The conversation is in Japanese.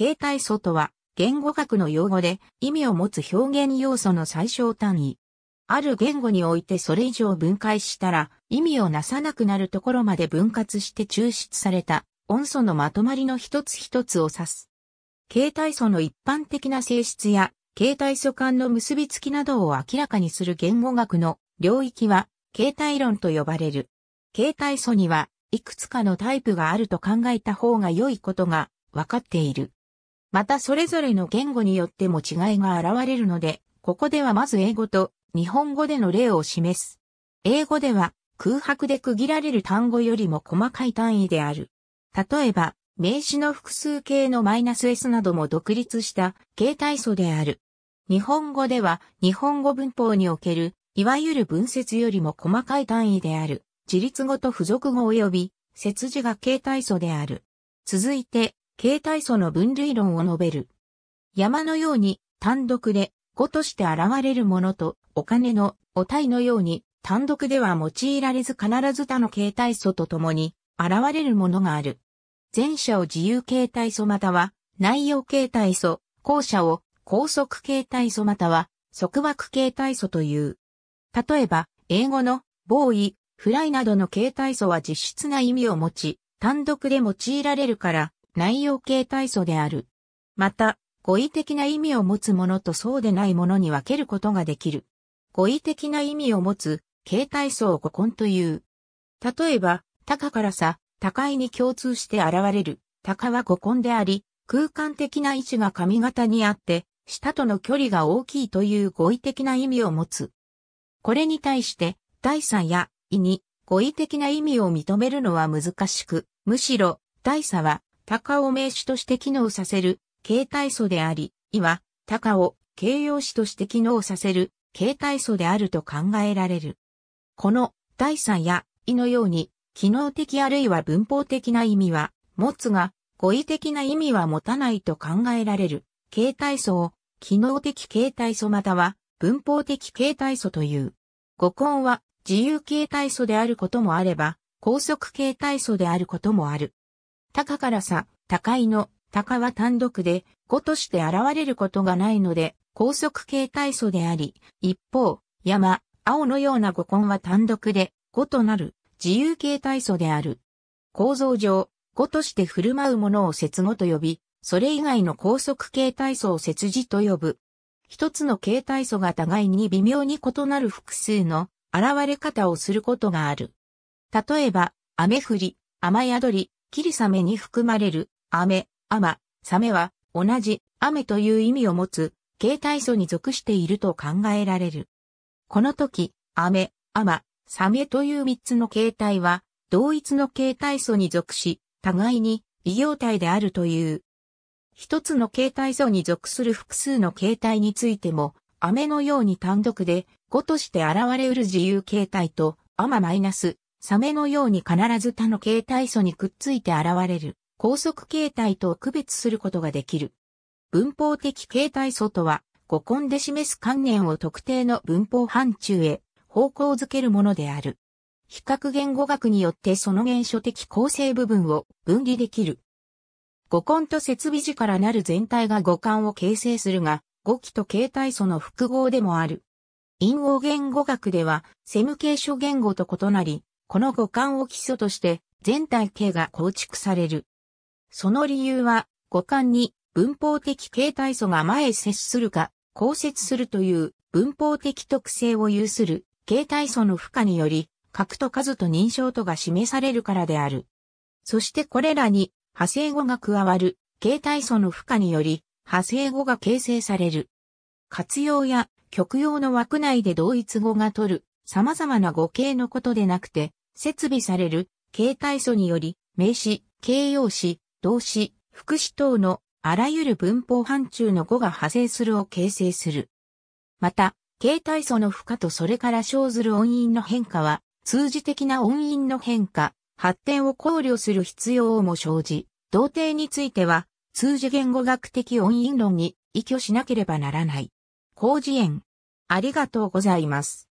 形態素とは、言語学の用語で意味を持つ表現要素の最小単位。ある言語においてそれ以上分解したら意味をなさなくなるところまで分割して抽出された音素のまとまりの一つ一つを指す。形態素の一般的な性質や形態素間の結びつきなどを明らかにする言語学の領域は形態論と呼ばれる。形態素にはいくつかのタイプがあると考えた方が良いことが分かっている。またそれぞれの言語によっても違いが現れるので、ここではまず英語と日本語での例を示す。英語では空白で区切られる単語よりも細かい単位である。例えば、名詞の複数形のマイナス S なども独立した形態素である。日本語では日本語文法におけるいわゆる文節よりも細かい単位である。自立語と付属語及び、節字が形態素である。続いて、形態素の分類論を述べる。山のように単独で語として現れるものと、お金のお体のように単独では用いられず必ず他の形態素と共に現れるものがある。前者を自由形態素または内容形態素、後者を高速形態素または束縛形態素という。例えば、英語のボーイ、フライなどの形態素は実質な意味を持ち、単独で用いられるから、内容形態素である。また、語彙的な意味を持つものとそうでないものに分けることができる。語彙的な意味を持つ形態素を語根という。例えば、高からさ、高いに共通して現れる。高は語根であり、空間的な位置が髪型にあって、下との距離が大きいという語彙的な意味を持つ。これに対して、第三や、意に、語彙的な意味を認めるのは難しく、むしろ、第三は、高を名詞として機能させる形態素であり、いは高を形容詞として機能させる形態素であると考えられる。この第三やいのように機能的あるいは文法的な意味は持つが語彙的な意味は持たないと考えられる形態素を機能的形態素または文法的形態素という。語根は自由形態素であることもあれば、高速形態素であることもある。高からさ、高いの、高は単独で、語として現れることがないので、高速形態素であり、一方、山、青のような語根は単独で、語となる、自由形態素である。構造上、語として振る舞うものを節語と呼び、それ以外の高速形態素を節字と呼ぶ。一つの形態素が互いに微妙に異なる複数の現れ方をすることがある。例えば、雨降り、雨宿り、霧雨に含まれる、雨、雨、サメは、同じ、雨という意味を持つ、形態素に属していると考えられる。この時、雨、雨、サメという三つの形態は、同一の形態素に属し、互いに異形態であるという。一つの形態素に属する複数の形態についても、雨のように単独で、語として現れうる自由形態と、アママイナス、サメのように必ず他の形態素にくっついて現れる高速形態と区別することができる。文法的形態素とは、語根で示す観念を特定の文法範疇へ方向づけるものである。比較言語学によってその原初的構成部分を分離できる。語根と設備時からなる全体が語感を形成するが、語気と形態素の複合でもある。陰語言語学では、セム形諸言語と異なり、この五感を基礎として全体系が構築される。その理由は五感に文法的形態素が前へ接するか、交接するという文法的特性を有する形態素の負荷により、核と数と認証とが示されるからである。そしてこれらに派生語が加わる形態素の負荷により、派生語が形成される。活用や極用の枠内で同一語が取る様々な語形のことでなくて、設備される携帯素により、名詞、形容詞、動詞、副詞等のあらゆる文法範疇の語が派生するを形成する。また、形態素の負荷とそれから生ずる音韻の変化は、通じ的な音韻の変化、発展を考慮する必要をも生じ、同定については、通じ言語学的音韻論に依拠しなければならない。工事園。ありがとうございます。